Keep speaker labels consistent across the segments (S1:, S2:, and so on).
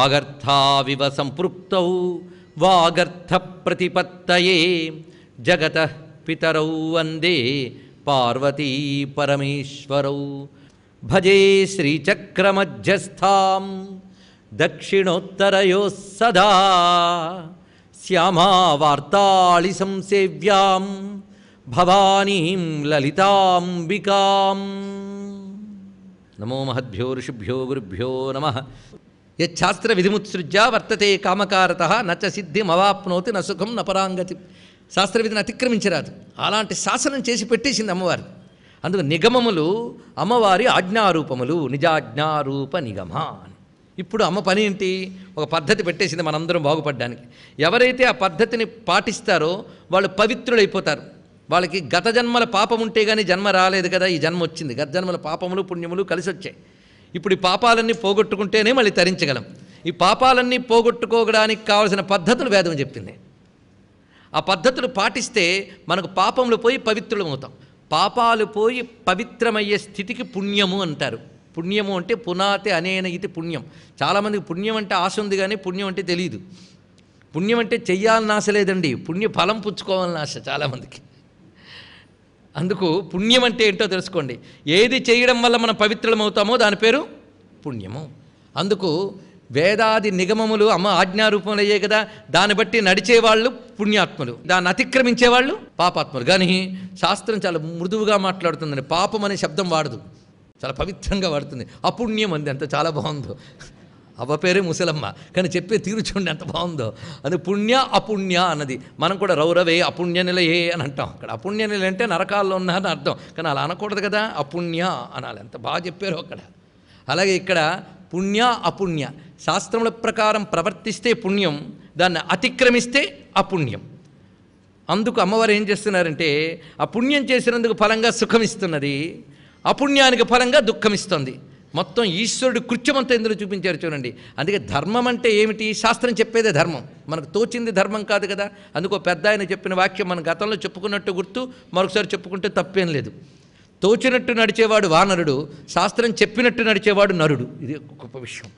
S1: वागर्थाविव वागर्थ प्रतिपत्त जगत पितरौ वंदे पार्वती परमेश्वरौ भजे श्रीचक्रमध्यस्थां दक्षिणोत्तरयोः सदा श्यामावार्तालिसंसेव्यां भवानीं ललितांबिका नमो महद्भ्यो ऋषिभ्यो गुरुभ्यो नमः యచ్ఛాస్త్ర విధిముత్సృజ్య వర్తతే కామకారత నచ్చ సిద్ధి అవాప్నోతి నసుఖం నపరాంగతి శాస్త్రవిధిని అతిక్రమించరాదు అలాంటి శాసనం చేసి పెట్టేసింది అమ్మవారు అందుకు నిగమములు అమ్మవారి ఆజ్ఞారూపములు నిజాజ్ఞారూప నిగమ అని ఇప్పుడు అమ్మ పని ఏంటి ఒక పద్ధతి పెట్టేసింది మనందరం బాగుపడడానికి ఎవరైతే ఆ పద్ధతిని పాటిస్తారో వాళ్ళు పవిత్రులైపోతారు వాళ్ళకి గత జన్మల పాపం ఉంటే కానీ జన్మ రాలేదు కదా ఈ జన్మ వచ్చింది గత జన్మల పాపములు పుణ్యములు కలిసి వచ్చాయి ఇప్పుడు ఈ పాపాలన్నీ పోగొట్టుకుంటేనే మళ్ళీ తరించగలం ఈ పాపాలన్నీ పోగొట్టుకోవడానికి కావాల్సిన పద్ధతులు వేదం చెప్పింది ఆ పద్ధతులు పాటిస్తే మనకు పాపములు పోయి పవిత్రులమవుతాం పాపాలు పోయి పవిత్రమయ్యే స్థితికి పుణ్యము అంటారు పుణ్యము అంటే పునాతి అనేన ఇది పుణ్యం చాలామందికి పుణ్యం అంటే ఆశ ఉంది కానీ పుణ్యం అంటే తెలియదు పుణ్యం అంటే చెయ్యాలని ఆశ లేదండి పుణ్య ఫలం పుచ్చుకోవాలని ఆశ చాలామందికి అందుకు పుణ్యం అంటే ఏంటో తెలుసుకోండి ఏది చేయడం వల్ల మనం పవిత్రమవుతామో దాని పేరు పుణ్యము అందుకు వేదాది నిగమములు అమ్మ ఆజ్ఞారూపంలో అయ్యాయి కదా దాన్ని బట్టి నడిచేవాళ్ళు పుణ్యాత్ములు దాన్ని అతిక్రమించేవాళ్ళు పాపాత్ములు కానీ శాస్త్రం చాలా మృదువుగా మాట్లాడుతుందండి పాపం అనే శబ్దం వాడదు చాలా పవిత్రంగా వాడుతుంది అపుణ్యం అంది అంత చాలా బాగుందో అవ్వ పేరే ముసలమ్మ కానీ చెప్పే తీరు చూడండి ఎంత బాగుందో అది పుణ్య అపుణ్య అన్నది మనం కూడా రౌరవే అపుణ్య నిలయే అని అంటాం అక్కడ అపుణ్య నిలయ అంటే నరకాల్లో ఉన్నారని అర్థం కానీ అలా అనకూడదు కదా అపుణ్య అనాలి ఎంత బాగా చెప్పారు అక్కడ అలాగే ఇక్కడ పుణ్య అపుణ్య శాస్త్రముల ప్రకారం ప్రవర్తిస్తే పుణ్యం దాన్ని అతిక్రమిస్తే అపుణ్యం అందుకు అమ్మవారు ఏం చేస్తున్నారంటే ఆ పుణ్యం చేసినందుకు ఫలంగా సుఖమిస్తున్నది అపుణ్యానికి ఫలంగా దుఃఖమిస్తుంది మొత్తం ఈశ్వరుడు కృత్యమంతా ఇందులో చూపించారు చూడండి అందుకే ధర్మం అంటే ఏమిటి శాస్త్రం చెప్పేదే ధర్మం మనకు తోచింది ధర్మం కాదు కదా అందుకో పెద్ద ఆయన చెప్పిన వాక్యం మన గతంలో చెప్పుకున్నట్టు గుర్తు మరొకసారి చెప్పుకుంటే తప్పేం లేదు తోచినట్టు నడిచేవాడు వానరుడు శాస్త్రం చెప్పినట్టు నడిచేవాడు నరుడు ఇది గొప్ప విషయం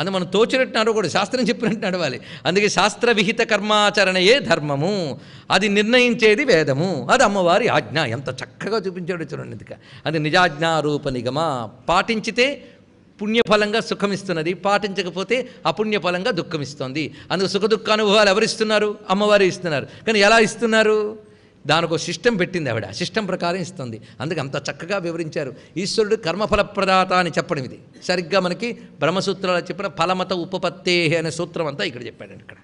S1: అందు మనం తోచినట్టు నడవకూడదు శాస్త్రం చెప్పినట్టు నడవాలి అందుకే శాస్త్ర విహిత కర్మాచరణయే ధర్మము అది నిర్ణయించేది వేదము అది అమ్మవారి ఆజ్ఞ ఎంత చక్కగా చూపించాడు చూడండి అది నిజాజ్ఞారూప నిగమ పాటించితే పుణ్యఫలంగా సుఖమిస్తున్నది పాటించకపోతే అపుణ్యఫలంగా దుఃఖమిస్తుంది అందుకు సుఖదుఖానుభవాలు ఎవరు ఎవరిస్తున్నారు అమ్మవారు ఇస్తున్నారు కానీ ఎలా ఇస్తున్నారు దానికి ఒక సిస్టమ్ పెట్టింది ఆవిడ సిస్టమ్ ప్రకారం ఇస్తుంది అందుకే అంత చక్కగా వివరించారు ఈశ్వరుడు కర్మఫల ప్రదాత అని చెప్పడం ఇది సరిగ్గా మనకి బ్రహ్మసూత్రాలు చెప్పిన ఫలమత ఉపపత్తే అనే సూత్రం అంతా ఇక్కడ చెప్పాడు ఇక్కడ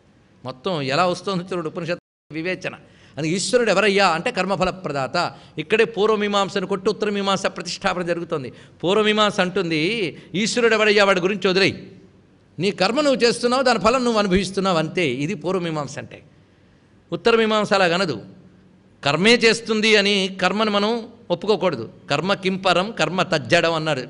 S1: మొత్తం ఎలా వస్తుందో చూడు ఉపనిషత్ వివేచన అని ఈశ్వరుడు ఎవరయ్యా అంటే కర్మఫల ప్రదాత ఇక్కడే పూర్వమీమాంసను కొట్టి ఉత్తరమీమాంస ప్రతిష్టాపన జరుగుతుంది పూర్వమీమాంస అంటుంది ఈశ్వరుడు ఎవరయ్యా వాడి గురించి వదిలేయి నీ కర్మ నువ్వు చేస్తున్నావు దాని ఫలం నువ్వు అనుభవిస్తున్నావు అంతే ఇది పూర్వమీమాంస అంటే ఉత్తరమీమాంస అలాగనదు కర్మే చేస్తుంది అని కర్మను మనం ఒప్పుకోకూడదు కర్మ కింపరం కర్మ తజ్జడం అన్నాడు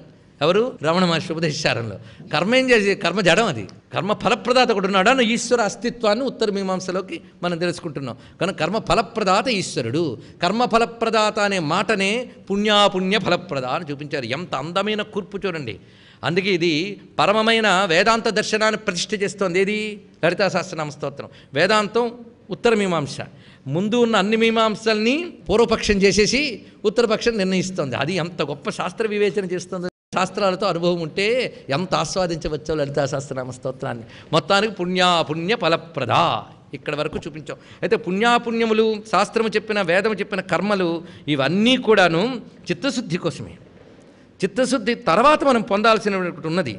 S1: ఎవరు రమణ మహర్షి ఉపదేశారంలో కర్మ ఏం చేసి కర్మ జడం అది కర్మ ఫలప్రదాత ఒకటి ఉన్నాడు అని ఈశ్వర అస్తిత్వాన్ని ఉత్తర మీమాంసలోకి మనం తెలుసుకుంటున్నాం కనుక కర్మ ఫలప్రదాత ఈశ్వరుడు కర్మ ఫలప్రదాత అనే మాటనే పుణ్యాపుణ్య ఫలప్రద అని చూపించారు ఎంత అందమైన కూర్పు చూడండి అందుకే ఇది పరమమైన వేదాంత దర్శనాన్ని ప్రతిష్ఠ చేస్తోంది ఏది లలితాశాస్త్రనామ స్తోత్రం వేదాంతం ఉత్తర మీమాంస ముందు ఉన్న అన్ని మీమాంసల్ని పూర్వపక్షం చేసేసి ఉత్తరపక్షం నిర్ణయిస్తుంది అది ఎంత గొప్ప శాస్త్ర వివేచన చేస్తుంది శాస్త్రాలతో అనుభవం ఉంటే ఎంత ఆస్వాదించవచ్చో లలితా శాస్త్రనామ స్తోత్రాన్ని మొత్తానికి పుణ్యాపుణ్య ఫలప్రద ఇక్కడ వరకు చూపించాం అయితే పుణ్యాపుణ్యములు శాస్త్రము చెప్పిన వేదము చెప్పిన కర్మలు ఇవన్నీ కూడాను చిత్తశుద్ధి కోసమే చిత్తశుద్ధి తర్వాత మనం పొందాల్సినటువంటి ఉన్నది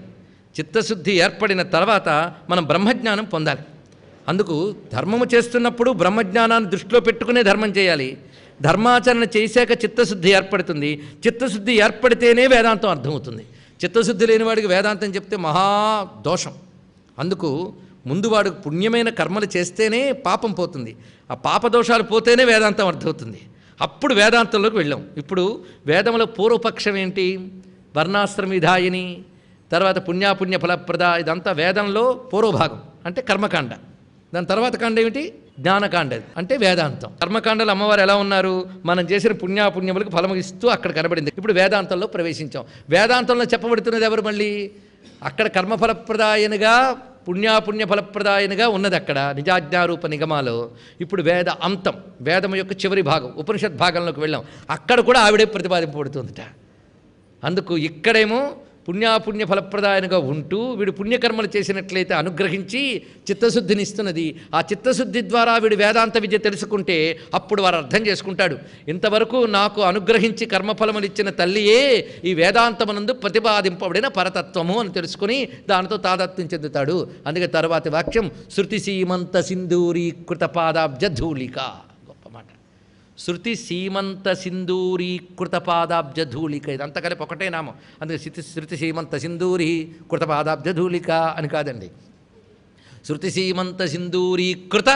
S1: చిత్తశుద్ధి ఏర్పడిన తర్వాత మనం బ్రహ్మజ్ఞానం పొందాలి అందుకు ధర్మము చేస్తున్నప్పుడు బ్రహ్మజ్ఞానాన్ని దృష్టిలో పెట్టుకునే ధర్మం చేయాలి ధర్మాచరణ చేశాక చిత్తశుద్ధి ఏర్పడుతుంది చిత్తశుద్ధి ఏర్పడితేనే వేదాంతం అర్థమవుతుంది చిత్తశుద్ధి లేనివాడికి వేదాంతం చెప్తే మహా దోషం అందుకు ముందు వాడు పుణ్యమైన కర్మలు చేస్తేనే పాపం పోతుంది ఆ పాపదోషాలు పోతేనే వేదాంతం అర్థమవుతుంది అప్పుడు వేదాంతంలోకి వెళ్ళాం ఇప్పుడు వేదంలో పూర్వపక్షం ఏంటి వర్ణాశ్రమిధాయిని తర్వాత పుణ్యాపుణ్య ఫలప్రద ఇదంతా వేదంలో పూర్వభాగం అంటే కర్మకాండ దాని తర్వాత కాండ ఏమిటి జ్ఞానకాండ అంటే వేదాంతం కర్మకాండలు అమ్మవారు ఎలా ఉన్నారు మనం చేసిన పుణ్యాపుణ్యములకు ఇస్తూ అక్కడ కనబడింది ఇప్పుడు వేదాంతంలో ప్రవేశించాం వేదాంతంలో చెప్పబడుతున్నది ఎవరు మళ్ళీ అక్కడ కర్మఫలప్రదాయనిగా పుణ్యాపుణ్య ఫలప్రదాయనిగా ఉన్నది అక్కడ నిజాజ్ఞారూప నిగమాలో ఇప్పుడు వేద అంతం వేదం యొక్క చివరి భాగం ఉపనిషత్ భాగంలోకి వెళ్ళాం అక్కడ కూడా ఆవిడే ప్రతిపాదింపబడుతుందిట అందుకు ఇక్కడేమో పుణ్యాపుణ్య ఫలప్రదాయనగా ఉంటూ వీడు పుణ్యకర్మలు చేసినట్లయితే అనుగ్రహించి చిత్తశుద్ధిని ఇస్తున్నది ఆ చిత్తశుద్ధి ద్వారా వీడు వేదాంత విద్య తెలుసుకుంటే అప్పుడు వారు అర్థం చేసుకుంటాడు ఇంతవరకు నాకు అనుగ్రహించి కర్మఫలములు ఇచ్చిన తల్లియే ఈ వేదాంతమునందు ప్రతిపాదింపబడిన పరతత్వము అని తెలుసుకుని దానితో తాదత్వం చెందుతాడు అందుకే తర్వాతి వాక్యం శృతి సీమంత సింధూరీకృత పాదాబ్జ ధూళిక శృతి సీమంత సింధూరీకృత పాదాబ్జ ధూళిక అంత కలిపి ఒకటే నామం అందుకే శృతి శృతి సీమంత సింధూరి కృత పాదాబ్జ ధూళిక అని కాదండి శృతి సీమంత సింధూరీకృత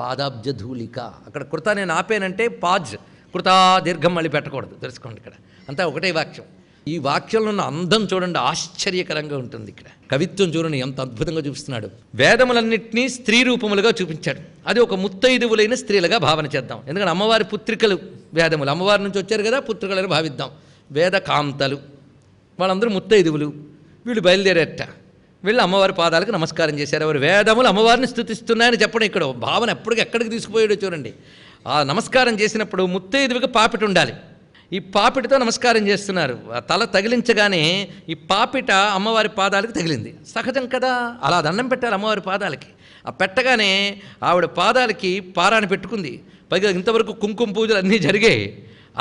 S1: పాదాబ్జ ధూళిక అక్కడ కృత నేను ఆపేనంటే పాజ్ కృతా దీర్ఘం మళ్ళీ పెట్టకూడదు తెలుసుకోండి ఇక్కడ అంతా ఒకటే వాక్యం ఈ వాక్యంలో ఉన్న అందం చూడండి ఆశ్చర్యకరంగా ఉంటుంది ఇక్కడ కవిత్వం చూడండి ఎంత అద్భుతంగా చూపిస్తున్నాడు వేదములన్నింటినీ స్త్రీ రూపములుగా చూపించాడు అది ఒక ముత్తైదువులైన స్త్రీలుగా భావన చేద్దాం ఎందుకంటే అమ్మవారి పుత్రికలు వేదములు అమ్మవారి నుంచి వచ్చారు కదా పుత్రికలను భావిద్దాం వేద కాంతలు వాళ్ళందరూ ముత్తైదువులు వీళ్ళు బయలుదేరేట వీళ్ళు అమ్మవారి పాదాలకు నమస్కారం చేశారు ఎవరు వేదములు అమ్మవారిని స్థుతిస్తున్నాయని చెప్పడం ఇక్కడ భావన ఎప్పటికీ ఎక్కడికి తీసుకుపోయాడో చూడండి ఆ నమస్కారం చేసినప్పుడు ముత్తైదువికి పాపిటి ఉండాలి ఈ పాపిటితో నమస్కారం చేస్తున్నారు తల తగిలించగానే ఈ పాపిట అమ్మవారి పాదాలకు తగిలింది సహజం కదా అలా దండం పెట్టారు అమ్మవారి పాదాలకి ఆ పెట్టగానే ఆవిడ పాదాలకి పారాన్ని పెట్టుకుంది పైగా ఇంతవరకు కుంకుమ పూజలు అన్నీ జరిగాయి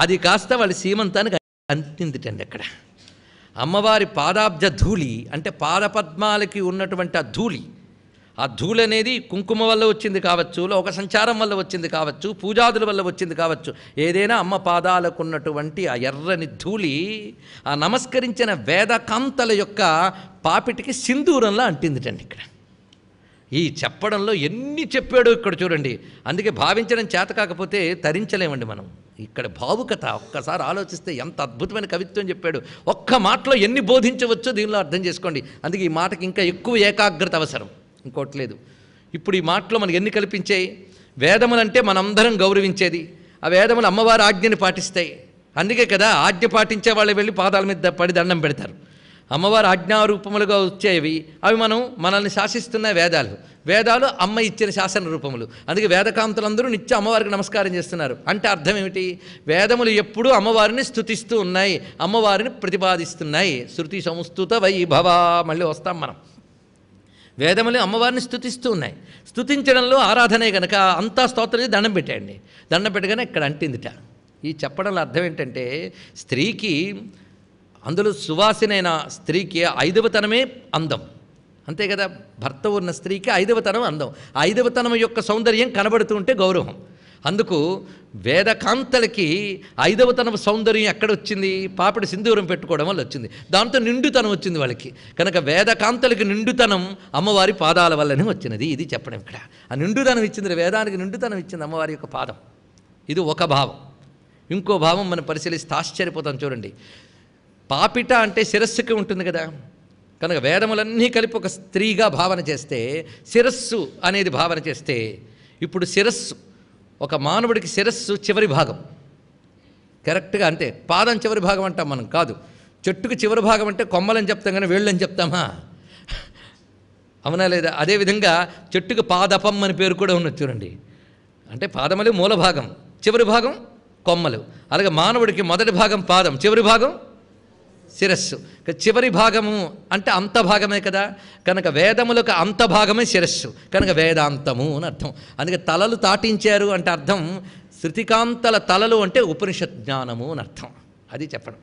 S1: అది కాస్త వాళ్ళ సీమంతానికి అందిందిటండి అక్కడ అమ్మవారి పాదాబ్జ ధూళి అంటే పాదపద్మాలకి ఉన్నటువంటి ఆ ధూళి ఆ ధూళి అనేది కుంకుమ వల్ల వచ్చింది కావచ్చు లోక సంచారం వల్ల వచ్చింది కావచ్చు పూజాదుల వల్ల వచ్చింది కావచ్చు ఏదైనా అమ్మ పాదాలకున్నటువంటి ఆ ఎర్రని ధూళి ఆ నమస్కరించిన వేదకాంతల యొక్క పాపిటికి సింధూరంలా అంటిందిటండి ఇక్కడ ఈ చెప్పడంలో ఎన్ని చెప్పాడో ఇక్కడ చూడండి అందుకే భావించడం చేత కాకపోతే తరించలేమండి మనం ఇక్కడ భావుకత ఒక్కసారి ఆలోచిస్తే ఎంత అద్భుతమైన కవిత్వం చెప్పాడు ఒక్క మాటలో ఎన్ని బోధించవచ్చో దీనిలో అర్థం చేసుకోండి అందుకే ఈ మాటకి ఇంకా ఎక్కువ ఏకాగ్రత అవసరం ఇంకోటి లేదు ఇప్పుడు ఈ మాటలో మనకి ఎన్ని కల్పించాయి వేదములంటే మనందరం గౌరవించేది ఆ వేదములు అమ్మవారి ఆజ్ఞని పాటిస్తాయి అందుకే కదా ఆజ్ఞ పాటించే వాళ్ళు వెళ్ళి పాదాల మీద పడి దండం పెడతారు అమ్మవారు ఆజ్ఞారూపములుగా వచ్చేవి అవి మనం మనల్ని శాసిస్తున్న వేదాలు వేదాలు అమ్మ ఇచ్చిన శాసన రూపములు అందుకే వేదకాంతులందరూ నిత్యం అమ్మవారికి నమస్కారం చేస్తున్నారు అంటే అర్థం ఏమిటి వేదములు ఎప్పుడూ అమ్మవారిని స్థుతిస్తూ ఉన్నాయి అమ్మవారిని ప్రతిపాదిస్తున్నాయి శృతి సంస్థుత వైభవ మళ్ళీ వస్తాం మనం వేదములు అమ్మవారిని స్థుతిస్తూ ఉన్నాయి స్థుతించడంలో ఆరాధనే కనుక అంతా స్తోత్రం దండం పెట్టండి దండం పెట్టగానే ఇక్కడ అంటిందిట ఈ చెప్పడంలో అర్థం ఏంటంటే స్త్రీకి అందులో సువాసినైన స్త్రీకి ఐదవతనమే అందం అంతే కదా భర్త ఉన్న స్త్రీకి ఐదవతనం అందం ఐదవతనం యొక్క సౌందర్యం కనబడుతూ ఉంటే గౌరవం అందుకు వేదకాంతలకి తన సౌందర్యం ఎక్కడ వచ్చింది పాపిడి సింధూరం పెట్టుకోవడం వల్ల వచ్చింది దాంతో నిండుతనం వచ్చింది వాళ్ళకి కనుక వేదకాంతలకి నిండుతనం అమ్మవారి పాదాల వల్లనే వచ్చినది ఇది చెప్పడం ఇక్కడ ఆ నిండుతనం ఇచ్చింది వేదానికి నిండుతనం ఇచ్చింది అమ్మవారి యొక్క పాదం ఇది ఒక భావం ఇంకో భావం మనం పరిశీలిస్తే ఆశ్చర్యపోతాం చూడండి పాపిట అంటే శిరస్సుకి ఉంటుంది కదా కనుక వేదములన్నీ కలిపి ఒక స్త్రీగా భావన చేస్తే శిరస్సు అనేది భావన చేస్తే ఇప్పుడు శిరస్సు ఒక మానవుడికి శిరస్సు చివరి భాగం కరెక్ట్గా అంతే పాదం చివరి భాగం అంటాం మనం కాదు చెట్టుకు చివరి భాగం అంటే కొమ్మలని చెప్తాం కానీ వేళ్ళని చెప్తామా అవునా లేదా అదేవిధంగా చెట్టుకు పాదపం అని పేరు కూడా ఉన్నది చూడండి అంటే పాదములు మూల భాగం చివరి భాగం కొమ్మలు అలాగే మానవుడికి మొదటి భాగం పాదం చివరి భాగం శిరస్సు చివరి భాగము అంటే అంత భాగమే కదా కనుక వేదములకు అంత భాగమే శిరస్సు కనుక వేదాంతము అని అర్థం అందుకే తలలు తాటించారు అంటే అర్థం శృతికాంతల తలలు అంటే ఉపనిషత్ జ్ఞానము అని అర్థం అది చెప్పడం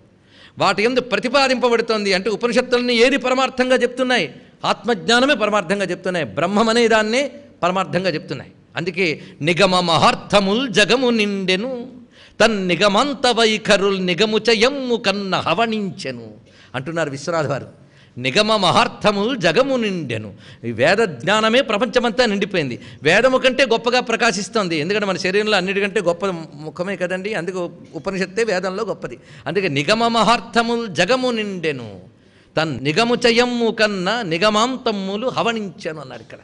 S1: వాటి ఎందు ప్రతిపాదింపబడుతోంది అంటే ఉపనిషత్తులని ఏది పరమార్థంగా చెప్తున్నాయి ఆత్మజ్ఞానమే పరమార్థంగా చెప్తున్నాయి బ్రహ్మమనే దాన్ని పరమార్థంగా చెప్తున్నాయి అందుకే నిగమ మహార్థముల్ జగము నిండెను నిగమంత వైఖరుల్ నిగముచ ఎమ్ము కన్న హవణించెను అంటున్నారు విశ్వనాథ్ వారు నిగమ మహార్థములు జగము నిండెను ఈ వేద జ్ఞానమే ప్రపంచమంతా నిండిపోయింది వేదము కంటే గొప్పగా ప్రకాశిస్తుంది ఎందుకంటే మన శరీరంలో అన్నిటికంటే గొప్ప ముఖమే కదండి అందుకే ఉపనిషత్తే వేదంలో గొప్పది అందుకే నిగమ మహార్థములు జగము నిండెను తన్ నిగము చయమ్ము కన్నా నిగమాంతమ్ములు హవణించెను అన్నారు ఇక్కడ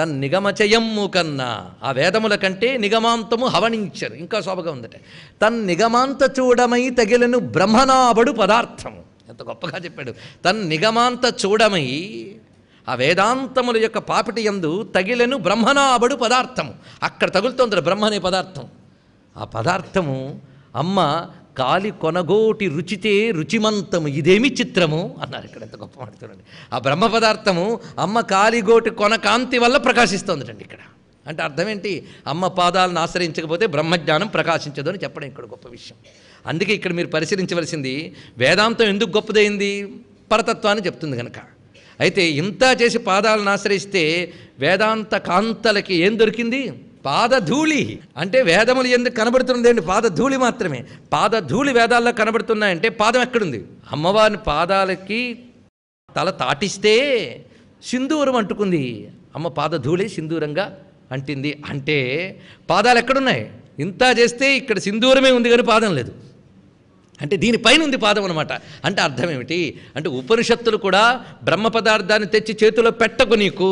S1: తన్ నిగమచయమ్ము కన్నా ఆ వేదముల కంటే నిగమాంతము హవణించరు ఇంకా శోభగా ఉందట తన్ నిగమాంత చూడమై తగిలను బ్రహ్మనాభుడు పదార్థము ఎంత గొప్పగా చెప్పాడు తన్ నిగమాంత చూడమై ఆ వేదాంతముల యొక్క పాపిటి ఎందు తగిలను బ్రహ్మనాభుడు పదార్థము అక్కడ తగులుతోంది బ్రహ్మనే పదార్థం ఆ పదార్థము అమ్మ కాలి కొనగోటి రుచితే రుచిమంతము ఇదేమి చిత్రము అన్నారు ఇక్కడ ఎంత గొప్ప మాట్లాడండి ఆ బ్రహ్మ పదార్థము అమ్మ కాలిగోటి కొన కాంతి వల్ల అండి ఇక్కడ అంటే అర్థం ఏంటి అమ్మ పాదాలను ఆశ్రయించకపోతే బ్రహ్మజ్ఞానం ప్రకాశించదు అని చెప్పడం ఇక్కడ గొప్ప విషయం అందుకే ఇక్కడ మీరు పరిశీలించవలసింది వేదాంతం ఎందుకు గొప్పదైంది పరతత్వాన్ని చెప్తుంది కనుక అయితే ఇంత చేసి పాదాలను ఆశ్రయిస్తే వేదాంత కాంతలకి ఏం దొరికింది పాదధూళి అంటే వేదములు ఎందుకు అండి పాదధూళి మాత్రమే పాదధూళి వేదాల్లో కనబడుతున్నాయంటే పాదం ఎక్కడుంది అమ్మవారిని పాదాలకి తల తాటిస్తే సింధూరం అంటుకుంది అమ్మ పాదధూళి సింధూరంగా అంటింది అంటే పాదాలు ఎక్కడున్నాయి ఇంత చేస్తే ఇక్కడ సింధూరమే ఉంది కానీ పాదం లేదు అంటే దీనిపైన ఉంది పాదం అనమాట అంటే అర్థం ఏమిటి అంటే ఉపనిషత్తులు కూడా బ్రహ్మ పదార్థాన్ని తెచ్చి చేతిలో పెట్టకు నీకు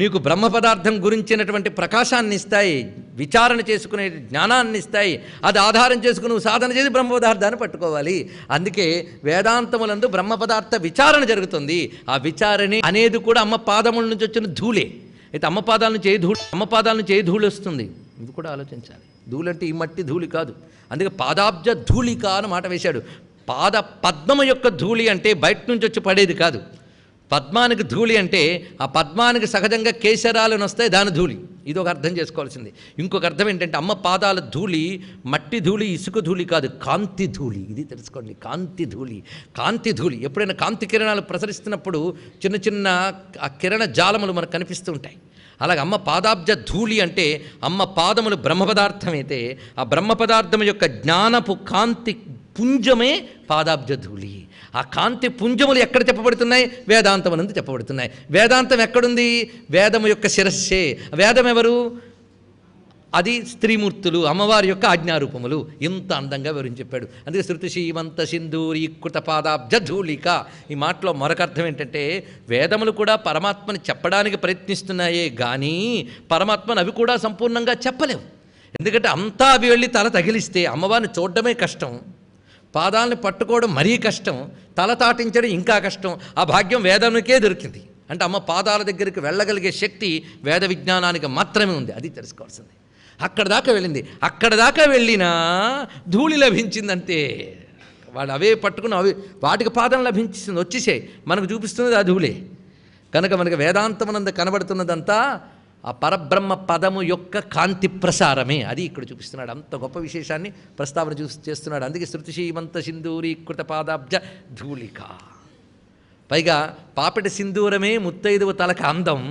S1: నీకు బ్రహ్మ పదార్థం గురించినటువంటి ప్రకాశాన్ని ఇస్తాయి విచారణ చేసుకునే జ్ఞానాన్ని ఇస్తాయి అది ఆధారం చేసుకుని నువ్వు సాధన చేసి బ్రహ్మ పదార్థాన్ని పట్టుకోవాలి అందుకే వేదాంతములందు బ్రహ్మ పదార్థ విచారణ జరుగుతుంది ఆ విచారణ అనేది కూడా అమ్మ పాదముల నుంచి వచ్చిన ధూళే అయితే అమ్మ పాదాల నుంచి ఏ ధూళి అమ్మ పాదాల నుంచి ఏ ధూళి వస్తుంది ఇది కూడా ఆలోచించాలి ధూళంటే ఈ మట్టి ధూళి కాదు అందుకే పాదాబ్జ ధూళిక అని మాట వేశాడు పాద పద్మము యొక్క ధూళి అంటే బయట నుంచి వచ్చి పడేది కాదు పద్మానికి ధూళి అంటే ఆ పద్మానికి సహజంగా కేశరాలను వస్తాయి దాని ధూళి ఇది ఒక అర్థం చేసుకోవాల్సింది ఇంకొక అర్థం ఏంటంటే అమ్మ పాదాల ధూళి మట్టి ధూళి ఇసుక ధూళి కాదు కాంతి ధూళి ఇది తెలుసుకోండి కాంతి ధూళి కాంతి ధూళి ఎప్పుడైనా కాంతి కిరణాలు ప్రసరిస్తున్నప్పుడు చిన్న చిన్న ఆ కిరణ జాలములు మనకు కనిపిస్తూ ఉంటాయి అలాగే అమ్మ పాదాబ్జ ధూళి అంటే అమ్మ పాదములు బ్రహ్మ పదార్థమైతే ఆ బ్రహ్మ పదార్థం యొక్క జ్ఞానపు కాంతి పుంజమే ధూళి ఆ కాంతి పుంజములు ఎక్కడ చెప్పబడుతున్నాయి వేదాంతం అనేది చెప్పబడుతున్నాయి వేదాంతం ఎక్కడుంది వేదము యొక్క శిరస్సే వేదం ఎవరు అది స్త్రీమూర్తులు అమ్మవారి యొక్క ఆజ్ఞారూపములు ఇంత అందంగా వివరించి చెప్పాడు అందుకే శృతి శ్రీమంత సింధూరి పాదాబ్జ ధూళిక ఈ మాటలో మరొక అర్థం ఏంటంటే వేదములు కూడా పరమాత్మని చెప్పడానికి ప్రయత్నిస్తున్నాయే కానీ పరమాత్మను అవి కూడా సంపూర్ణంగా చెప్పలేవు ఎందుకంటే అంతా అవి వెళ్ళి తల తగిలిస్తే అమ్మవారిని చూడడమే కష్టం పాదాలను పట్టుకోవడం మరీ కష్టం తల తాటించడం ఇంకా కష్టం ఆ భాగ్యం వేదమునికే దొరికింది అంటే అమ్మ పాదాల దగ్గరికి వెళ్ళగలిగే శక్తి వేద విజ్ఞానానికి మాత్రమే ఉంది అది తెలుసుకోవాల్సింది అక్కడ దాకా వెళ్ళింది అక్కడ దాకా వెళ్ళినా ధూళి లభించిందంటే వాడు అవే పట్టుకుని అవి వాటికి పాదం లభించింది వచ్చేసే మనకు చూపిస్తున్నది ఆ ధూళే కనుక మనకి వేదాంతమునంద కనబడుతున్నదంతా ఆ పరబ్రహ్మ పదము యొక్క కాంతి ప్రసారమే అది ఇక్కడ చూపిస్తున్నాడు అంత గొప్ప విశేషాన్ని ప్రస్తావన చూసి చేస్తున్నాడు అందుకే శృతి శ్రీమంత సింధూరీకృత పాదాబ్జ ధూళిక పైగా పాపిట సింధూరమే ముత్తైదువ తలక అందం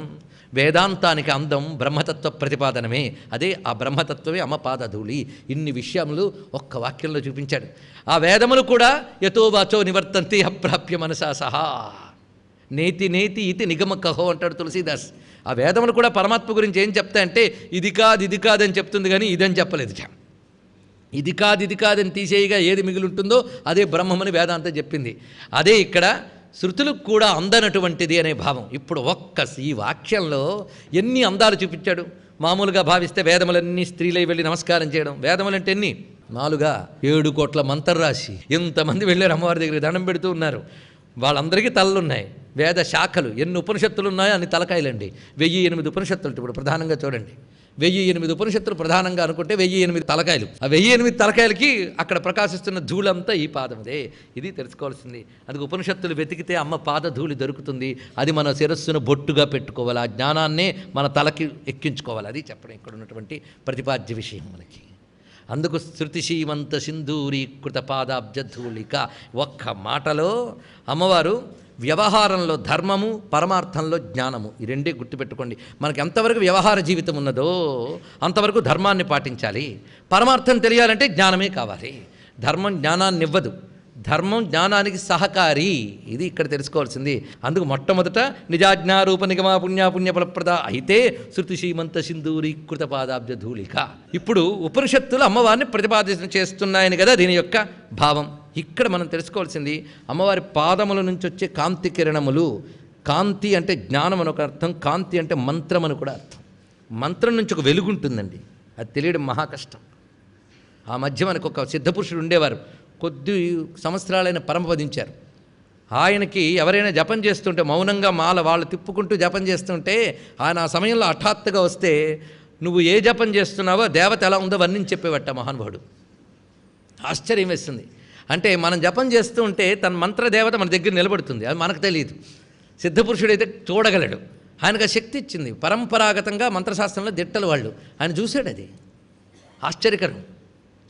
S1: వేదాంతానికి అందం బ్రహ్మతత్వ ప్రతిపాదనమే అదే ఆ బ్రహ్మతత్వమే అమపాద ధూళి ఇన్ని విషయములు ఒక్క వాక్యంలో చూపించాడు ఆ వేదములు కూడా యతో వాచో నివర్తంతి అప్రాప్య మనసా సహా నేతి నేతి ఇది నిగమ కహో అంటాడు తులసీదాస్ ఆ వేదములు కూడా పరమాత్మ గురించి ఏం అంటే ఇది కాదు ఇది కాదని చెప్తుంది కానీ ఇదని చెప్పలేదు ఇది కాదు ఇది కాదని తీసేయగా ఏది మిగిలి ఉంటుందో అదే బ్రహ్మమని వేదాంతం చెప్పింది అదే ఇక్కడ శృతులకు కూడా అందనటువంటిది అనే భావం ఇప్పుడు ఒక్క ఈ వాక్యంలో ఎన్ని అందాలు చూపించాడు మామూలుగా భావిస్తే వేదములన్నీ స్త్రీలై వెళ్ళి నమస్కారం చేయడం వేదములంటే ఎన్ని నాలుగా ఏడు కోట్ల మంతర్రాశి ఎంతమంది వెళ్ళారు అమ్మవారి దగ్గర దండం పెడుతూ ఉన్నారు వాళ్ళందరికీ తలలున్నాయి వేద శాఖలు ఎన్ని ఉపనిషత్తులు ఉన్నాయో అన్ని తలకాయలండి వెయ్యి ఎనిమిది ఉపనిషత్తులు ఇప్పుడు ప్రధానంగా చూడండి వెయ్యి ఎనిమిది ఉపనిషత్తులు ప్రధానంగా అనుకుంటే వెయ్యి ఎనిమిది తలకాయలు ఆ వెయ్యి ఎనిమిది తలకాయలకి అక్కడ ప్రకాశిస్తున్న ధూళంతా ఈ పాదమదే ఇది తెలుసుకోవాల్సింది అది ఉపనిషత్తులు వెతికితే అమ్మ పాద ధూళి దొరుకుతుంది అది మన శిరస్సును బొట్టుగా పెట్టుకోవాలి ఆ జ్ఞానాన్నే మన తలకి ఎక్కించుకోవాలి అది చెప్పడం ఇక్కడ ఉన్నటువంటి ప్రతిపాద్య విషయం మనకి అందుకు శృతిశీవంత సింధూరీకృత పాదాబ్జధూళిక ఒక్క మాటలో అమ్మవారు వ్యవహారంలో ధర్మము పరమార్థంలో జ్ఞానము ఈ రెండే గుర్తుపెట్టుకోండి మనకు ఎంతవరకు వ్యవహార జీవితం ఉన్నదో అంతవరకు ధర్మాన్ని పాటించాలి పరమార్థం తెలియాలంటే జ్ఞానమే కావాలి ధర్మం జ్ఞానాన్ని ఇవ్వదు ధర్మం జ్ఞానానికి సహకారి ఇది ఇక్కడ తెలుసుకోవాల్సింది అందుకు మొట్టమొదట నిజాజ్ఞారూప నిగమ పుణ్యాపుణ్య ఫలప్రద అయితే శృతి శ్రీమంత సింధూరీకృత పాదాబ్జ ధూళిక ఇప్పుడు ఉపనిషత్తులు అమ్మవారిని ప్రతిపాదన చేస్తున్నాయని కదా దీని యొక్క భావం ఇక్కడ మనం తెలుసుకోవాల్సింది అమ్మవారి పాదముల నుంచి వచ్చే కాంతి కిరణములు కాంతి అంటే జ్ఞానం అని ఒక అర్థం కాంతి అంటే మంత్రం అని కూడా అర్థం మంత్రం నుంచి ఒక వెలుగుంటుందండి అది తెలియడం మహాకష్టం ఆ మధ్య మనకు ఒక సిద్ధపురుషుడు ఉండేవారు కొద్ది సంవత్సరాలైన పరమపదించారు ఆయనకి ఎవరైనా జపం చేస్తుంటే మౌనంగా మాల వాళ్ళు తిప్పుకుంటూ జపం చేస్తుంటే ఆయన ఆ సమయంలో హఠాత్తుగా వస్తే నువ్వు ఏ జపం చేస్తున్నావో దేవత ఎలా ఉందో వర్ణించి చెప్పేవట్ట మహానుభావుడు ఆశ్చర్యం వేస్తుంది అంటే మనం జపం చేస్తూ ఉంటే తన మంత్రదేవత మన దగ్గర నిలబడుతుంది అది మనకు తెలియదు సిద్ధపురుషుడైతే చూడగలడు ఆయనకు శక్తి ఇచ్చింది పరంపరాగతంగా మంత్రశాస్త్రంలో దిట్టలు వాళ్ళు ఆయన చూశాడు అది ఆశ్చర్యకరం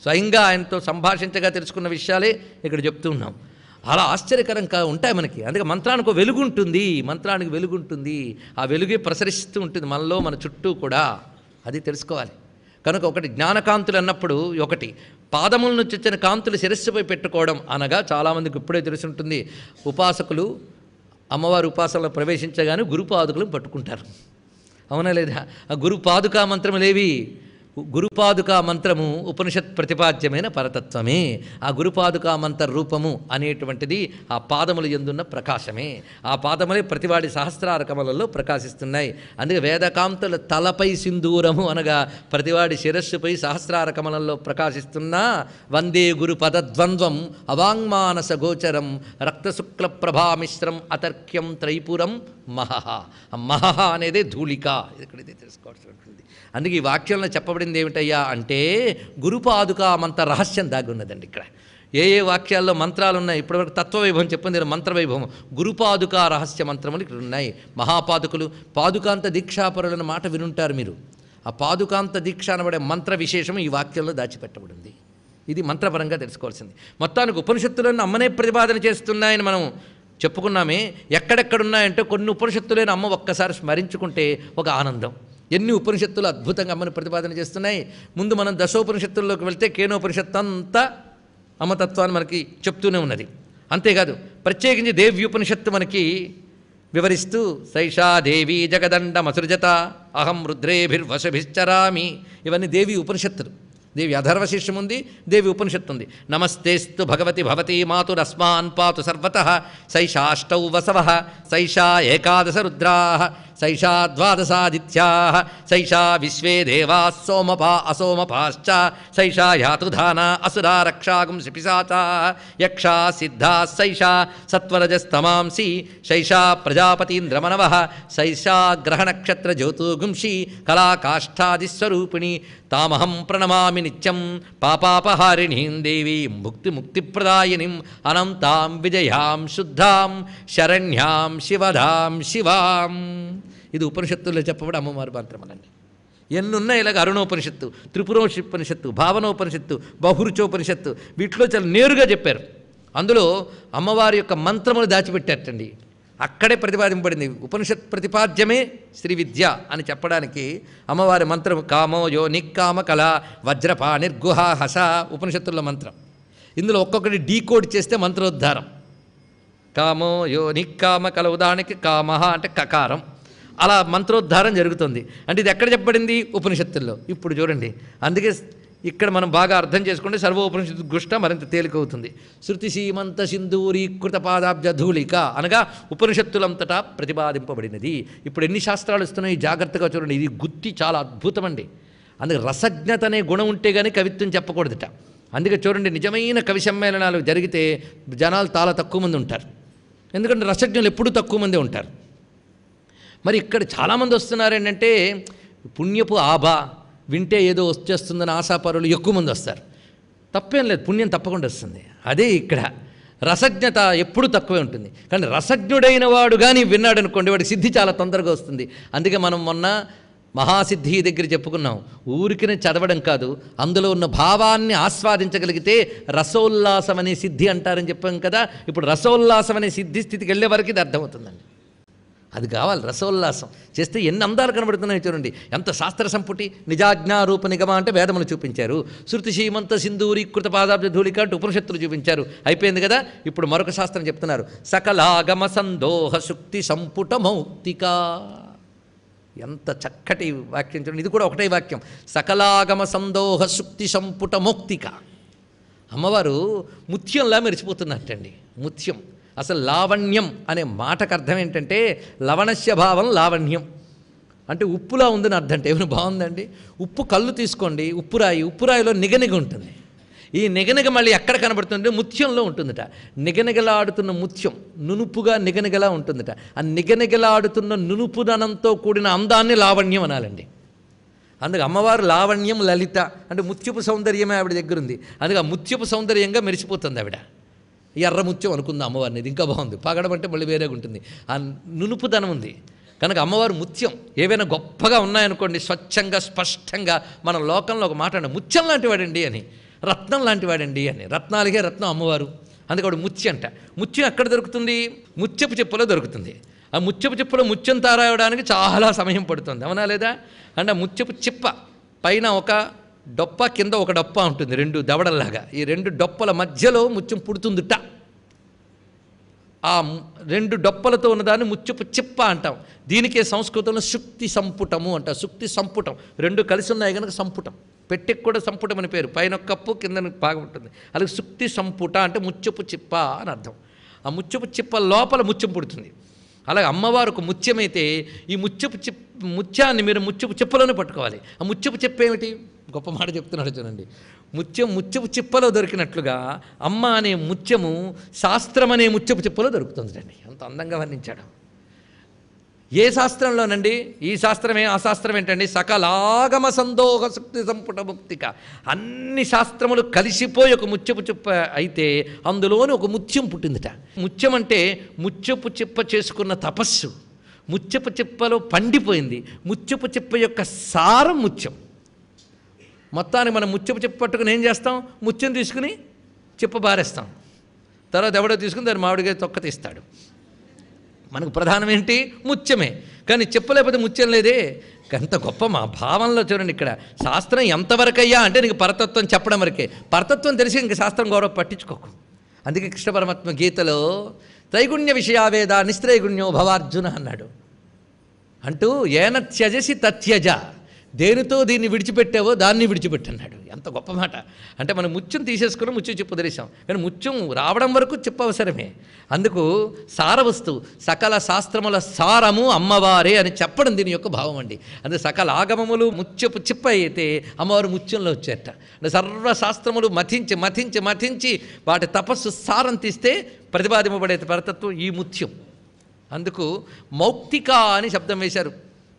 S1: స్వయంగా ఆయనతో సంభాషించగా తెలుసుకున్న విషయాలే ఇక్కడ చెప్తున్నాం అలా ఆశ్చర్యకరంగా ఉంటాయి మనకి అందుకే మంత్రానికి వెలుగుంటుంది మంత్రానికి వెలుగుంటుంది ఆ వెలుగే ప్రసరిస్తూ ఉంటుంది మనలో మన చుట్టూ కూడా అది తెలుసుకోవాలి కనుక ఒకటి జ్ఞానకాంతులు అన్నప్పుడు ఒకటి పాదముల నుంచి వచ్చిన కాంతులు శిరస్సుపై పెట్టుకోవడం అనగా చాలామందికి ఇప్పుడే తెలిసి ఉంటుంది ఉపాసకులు అమ్మవారి ఉపాసనలో ప్రవేశించగానే గురుపాదుకులు పట్టుకుంటారు అవునా లేదా ఆ గురు పాదుకా మంత్రములేవి గురుపాదుకా మంత్రము ఉపనిషత్ ప్రతిపాద్యమైన పరతత్వమే ఆ గురుపాదుకా మంత్ర రూపము అనేటువంటిది ఆ పాదములు ఎందున్న ప్రకాశమే ఆ పాదములే ప్రతివాడి సహస్రార కమలలో ప్రకాశిస్తున్నాయి అందుకే వేదకాంతుల తలపై సింధూరము అనగా ప్రతివాడి శిరస్సుపై సహస్రార కమలంలో ప్రకాశిస్తున్న వందే గురు పదద్వంద్వం అవాంగ్మానస గోచరం రక్తశుక్ల ప్రభామిశ్రం అతర్క్యం త్రైపురం మహహ మహహ అనేది ధూళిక ఇక్కడైతే తెలుసుకోవాల్సి అందుకే ఈ వాక్యంలో చెప్పబడింది ఏమిటయ్యా అంటే గురుపాదుక మంత రహస్యం దాగి ఉన్నదండి ఇక్కడ ఏ ఏ వాక్యాల్లో మంత్రాలు ఉన్నాయి ఇప్పటివరకు తత్వవైభవం చెప్పింది మంత్రవైభవం గురుపాదుక రహస్య మంత్రములు ఇక్కడ ఉన్నాయి మహాపాదుకులు పాదుకాంత దీక్షాపరులన్న మాట వినుంటారు మీరు ఆ పాదుకాంత దీక్ష అనబడే మంత్ర విశేషం ఈ వాక్యంలో దాచిపెట్టబడింది ఇది మంత్రపరంగా తెలుసుకోవాల్సింది మొత్తానికి ఉపనిషత్తులను అమ్మనే ప్రతిపాదన చేస్తున్నాయని మనం చెప్పుకున్నామే ఎక్కడెక్కడున్నాయంటే కొన్ని ఉపనిషత్తులైన అమ్మ ఒక్కసారి స్మరించుకుంటే ఒక ఆనందం ఎన్ని ఉపనిషత్తులు అద్భుతంగా అమ్మని ప్రతిపాదన చేస్తున్నాయి ముందు మనం దశోపనిషత్తుల్లోకి వెళ్తే కేనోపనిషత్తు అంతా అమ్మతత్వాన్ని మనకి చెప్తూనే ఉన్నది అంతేకాదు ప్రత్యేకించి ఉపనిషత్తు మనకి వివరిస్తూ సైషా దేవి జగదండ మసృజత అహం రుద్రేభిర్వశభిశ్చరామి ఇవన్నీ దేవి ఉపనిషత్తులు దేవి అధర్వ శిష్యం ఉంది దేవి ఉపనిషత్తు ఉంది నమస్తేస్తు భగవతి భవతి మాతురస్మాన్ పాతు సర్వత సైషాష్టౌ వసవ సైషా ఏకాదశ రుద్రా సైషా ద్వాదశాదిత్యా సైషా విశ్వే దేవా సోమపా అసోమపాశ్చ సైషా యాతృధానా అసురా రక్షాగుంసి పిశాచా యక్షా సిద్ధా సైషా సత్వరజస్తమాంసి సైషా ప్రజాపతీంద్రమనవ సైషా గ్రహనక్షత్ర జ్యోతుగుంషి కళాకాష్ఠాదిస్వరూపిణి తామహం ప్రణమామి నిత్యం పాపాపహారిణీం దేవీం భుక్తిముక్తిప్రదాయినిం అనంతాం విజయాం శుద్ధాం శరణ్యాం శివధాం శివాం ఉపనిషత్తుల్లో చెప్పబడి అమ్మవారి ಅಮ್ಮವಾರು ಮಾತ್ರಮನಂಡಿ ఎన్నున్నా ఇలాగ అరుణోపనిషత్తు త్రిపురోపనిషత్తు భావనోపనిషత్తు బహురుచోపనిషత్తు వీటిలో చాలా నేరుగా చెప్పారు అందులో అమ్మవారి యొక్క మంత్రములు దాచిపెట్టేటండి అక్కడే ప్రతిపాదింపబడింది ఉపనిషత్ ప్రతిపాద్యమే శ్రీ విద్య అని చెప్పడానికి అమ్మవారి మంత్రం కామో యో నిక్కామ కళ వజ్రపా నిర్గుహ హస ఉపనిషత్తుల మంత్రం ఇందులో ఒక్కొక్కటి డీకోడ్ చేస్తే మంత్రోద్ధారం కామో యో నిక్కామ కల ఉదాహరణకి కామహ అంటే కకారం అలా మంత్రోద్ధారం జరుగుతుంది అంటే ఇది ఎక్కడ చెప్పబడింది ఉపనిషత్తుల్లో ఇప్పుడు చూడండి అందుకే ఇక్కడ మనం బాగా అర్థం చేసుకుంటే సర్వోపనిషత్తు గుష్ట మరింత తేలికవుతుంది శృతి సీమంత సింధూరీకృత పాదాబ్జ ధూళిక అనగా ఉపనిషత్తులంతటా ప్రతిపాదింపబడినది ఇప్పుడు ఎన్ని శాస్త్రాలు వస్తున్నాయి జాగ్రత్తగా చూడండి ఇది గుత్తి చాలా అద్భుతమండి అందుకే రసజ్ఞత అనే గుణం ఉంటే కానీ కవిత్వం చెప్పకూడదట అందుకే చూడండి నిజమైన కవి సమ్మేళనాలు జరిగితే జనాలు చాలా తక్కువ మంది ఉంటారు ఎందుకంటే రసజ్ఞులు ఎప్పుడూ తక్కువ మంది ఉంటారు మరి ఇక్కడ చాలామంది వస్తున్నారు ఏంటంటే పుణ్యపు ఆభ వింటే ఏదో వచ్చేస్తుందని ఆశాపరులు ఎక్కువ మంది వస్తారు తప్పేం లేదు పుణ్యం తప్పకుండా వస్తుంది అదే ఇక్కడ రసజ్ఞత ఎప్పుడు తక్కువే ఉంటుంది కానీ రసజ్ఞుడైన వాడు కానీ విన్నాడు అనుకోండి వాడికి సిద్ధి చాలా తొందరగా వస్తుంది అందుకే మనం మొన్న మహాసిద్ధి దగ్గర చెప్పుకున్నాం ఊరికినే చదవడం కాదు అందులో ఉన్న భావాన్ని ఆస్వాదించగలిగితే రసోల్లాసం అనే సిద్ధి అంటారని చెప్పాం కదా ఇప్పుడు రసోల్లాసం అనే సిద్ధి స్థితికి వెళ్ళే వరకు ఇది అర్థమవుతుందండి అది కావాలి రసోల్లాసం చేస్తే ఎన్ని అందాలు కనబడుతున్నాయి చూడండి ఎంత శాస్త్ర సంపుటి నిజాజ్ఞారూప నిగమ అంటే వేదములు చూపించారు శృతి శ్రీమంత సింధూరి కృత పాదాబ్జ ధూళిక అంటే ఉపనిషత్తులు చూపించారు అయిపోయింది కదా ఇప్పుడు మరొక శాస్త్రం చెప్తున్నారు సకలాగమ సందోహ శుక్తి సంపుట మౌక్తిక ఎంత చక్కటి వాక్యం చూడండి ఇది కూడా ఒకటే వాక్యం సకలాగమ సందోహ శుక్తి సంపుట మౌక్తిక అమ్మవారు ముత్యంలా మెరిచిపోతున్నట్టండి ముత్యం అసలు లావణ్యం అనే మాటకు అర్థం ఏంటంటే లవణస్య భావం లావణ్యం అంటే ఉప్పులా ఉందని అర్థం అంటే ఏమైనా బాగుందండి ఉప్పు కళ్ళు తీసుకోండి ఉప్పురాయి ఉప్పురాయిలో నిగనిగ ఉంటుంది ఈ నిగనిగ మళ్ళీ ఎక్కడ కనబడుతుంటే ముత్యంలో ఉంటుందిట నిగనిగలాడుతున్న ముత్యం నునుపుగా నిగనిగలా ఉంటుందిట ఆ నిగనిగలాడుతున్న నునుపుదనంతో కూడిన అందాన్ని లావణ్యం అనాలండి అందుకే అమ్మవారు లావణ్యం లలిత అంటే ముత్యపు సౌందర్యమే ఆవిడ దగ్గరుంది అందుకే ఆ ముత్యపు సౌందర్యంగా మెరిసిపోతుంది ఆవిడ ఎర్రముత్యం అనుకుందాం అమ్మవారిని ఇది ఇంకా బాగుంది పగడమంటే మళ్ళీ వేరేగా ఉంటుంది ఆ నునుపుదనం ఉంది కనుక అమ్మవారు ముత్యం ఏవైనా గొప్పగా ఉన్నాయనుకోండి స్వచ్ఛంగా స్పష్టంగా మన లోకంలో ఒక మాట అండి ముత్యం లాంటివాడండి అని రత్నం లాంటివాడండి అని రత్నాలుగే రత్నం అమ్మవారు అందుకే ముత్య అంట ముత్యం ఎక్కడ దొరుకుతుంది ముత్యపు చెప్పులో దొరుకుతుంది ఆ ముత్యపు చెప్పులో ముత్యం తారాయడానికి చాలా సమయం పడుతుంది అవునా లేదా అంటే ముత్యపు చిప్ప పైన ఒక డొప్ప కింద ఒక డొప్ప ఉంటుంది రెండు దవడల్లాగా ఈ రెండు డొప్పల మధ్యలో ముత్యం పుడుతుందిట ఆ రెండు డొప్పలతో ఉన్నదాన్ని ముచ్చపు చిప్ప అంటాం దీనికే సంస్కృతంలో శుక్తి సంపుటము అంట శుక్తి సంపుటం రెండు కలిసి ఉన్నాయి కనుక సంపుటం పెట్టి కూడా సంపుటం అని పేరు పైన కప్పు కింద బాగా ఉంటుంది అలాగే శుక్తి సంపుట అంటే ముచ్చపు చిప్ప అని అర్థం ఆ ముచ్చపు చిప్ప లోపల ముత్యం పుడుతుంది అలాగే అమ్మవారు ఒక ముత్యమైతే ఈ ముచ్చపు చిప్ ముత్యాన్ని మీరు ముచ్చపు చిప్పలోనే పట్టుకోవాలి ఆ ముచ్చపు చెప్పేమిటి ఏమిటి గొప్ప మాట చెప్తున్నాడు చూడండి ముత్యం ముత్యపు చిప్పలో దొరికినట్లుగా అమ్మ అనే ముత్యము శాస్త్రం అనే ముత్యపు చిప్పలో దొరుకుతుందండి అంత అందంగా వర్ణించాడు ఏ శాస్త్రంలోనండి ఈ శాస్త్రమే ఆ శాస్త్రం ఏంటండి సకలాగమ సందోహ శక్తి సంపుట ముక్తిక అన్ని శాస్త్రములు కలిసిపోయి ఒక ముత్యపు చిప్ప అయితే అందులోని ఒక ముత్యం పుట్టిందిట ముత్యం అంటే ముత్యపు చిప్ప చేసుకున్న తపస్సు ముత్యపు చిప్పలో పండిపోయింది ముత్యపు చిప్ప యొక్క సారం ముత్యం మొత్తాన్ని మనం ముచ్చెపు చెప్పు పట్టుకుని ఏం చేస్తాం ముచ్చని తీసుకుని చెప్పు బారేస్తాం తర్వాత ఎవడో తీసుకుని దాన్ని మామిడికాయ తొక్క తీస్తాడు మనకు ప్రధానం ఏంటి ముత్యమే కానీ చెప్పలేకపోతే ముత్యం లేదే ఎంత గొప్ప మా భావనలో చూడండి ఇక్కడ శాస్త్రం ఎంతవరకు అయ్యా అంటే నీకు పరతత్వం చెప్పడం వరకే పరతత్వం తెలిసి ఇంక శాస్త్రం గౌరవ పట్టించుకోకు అందుకే కృష్ణ పరమాత్మ గీతలో త్రైగుణ్య విషయావేద నిస్త్రైగుణ్యో భవార్జున అన్నాడు అంటూ ఏన త్యజసి తత్యజ దేనితో దీన్ని విడిచిపెట్టావో దాన్ని విడిచిపెట్టన్నాడు ఎంత గొప్ప మాట అంటే మనం ముత్యం తీసేసుకుని ముత్యం తెలిసాం కానీ ముత్యం రావడం వరకు చెప్పవసరమే అందుకు సారవస్తు సకల శాస్త్రముల సారము అమ్మవారే అని చెప్పడం దీని యొక్క భావం అండి అంటే సకల ఆగమములు ముత్యపు చిప్ప అయితే అమ్మవారు ముత్యంలో వచ్చేట అంటే సర్వశాస్త్రములు మథించి మథించి మథించి వాటి తపస్సు సారం తీస్తే ప్రతిపాదింపబడే పరతత్వం ఈ ముత్యం అందుకు మౌక్తిక అని శబ్దం వేశారు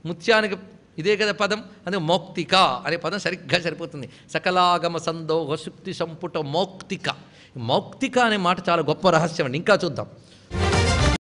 S1: ముత్యానికి ఇదే కదా పదం అదే మౌక్తిక అనే పదం సరిగ్గా సరిపోతుంది సకలాగమ సందోహ శుక్తి సంపుట మౌక్తిక మౌక్తిక అనే మాట చాలా గొప్ప రహస్యం ఇంకా చూద్దాం